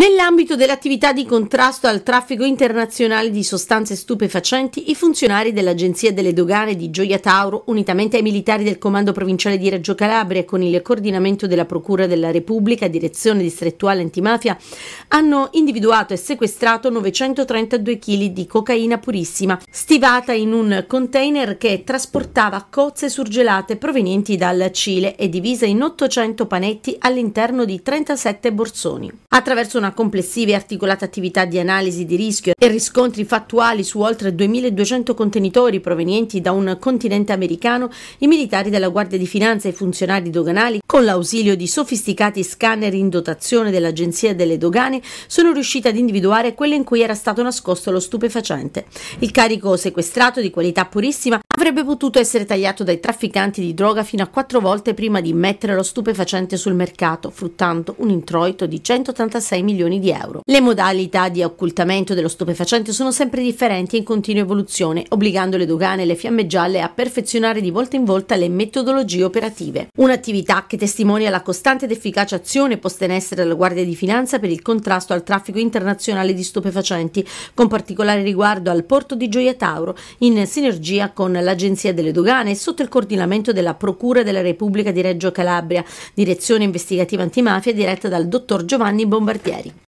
Nell'ambito dell'attività di contrasto al traffico internazionale di sostanze stupefacenti, i funzionari dell'Agenzia delle Dogane di Gioia Tauro, unitamente ai militari del Comando Provinciale di Reggio Calabria con il coordinamento della Procura della Repubblica, Direzione Distrettuale Antimafia, hanno individuato e sequestrato 932 kg di cocaina purissima, stivata in un container che trasportava cozze surgelate provenienti dal Cile e divisa in 800 panetti all'interno di 37 borsoni. Attraverso una una complessiva e articolata attività di analisi di rischio e riscontri fattuali su oltre 2200 contenitori provenienti da un continente americano, i militari della Guardia di Finanza e i funzionari doganali, con l'ausilio di sofisticati scanner in dotazione dell'Agenzia delle Dogane, sono riusciti ad individuare quelle in cui era stato nascosto lo stupefacente. Il carico sequestrato di qualità purissima avrebbe potuto essere tagliato dai trafficanti di droga fino a quattro volte prima di mettere lo stupefacente sul mercato, fruttando un introito di 186 milioni di euro. Le modalità di occultamento dello stupefacente sono sempre differenti e in continua evoluzione, obbligando le dogane e le fiamme gialle a perfezionare di volta in volta le metodologie operative. Un'attività che testimonia la costante ed efficace azione posta in essere dalla Guardia di Finanza per il contrasto al traffico internazionale di stupefacenti, con particolare riguardo al porto di Gioia Tauro, in sinergia con la dall'Agenzia delle Dogane e sotto il coordinamento della Procura della Repubblica di Reggio Calabria, direzione investigativa antimafia diretta dal dottor Giovanni Bombardieri.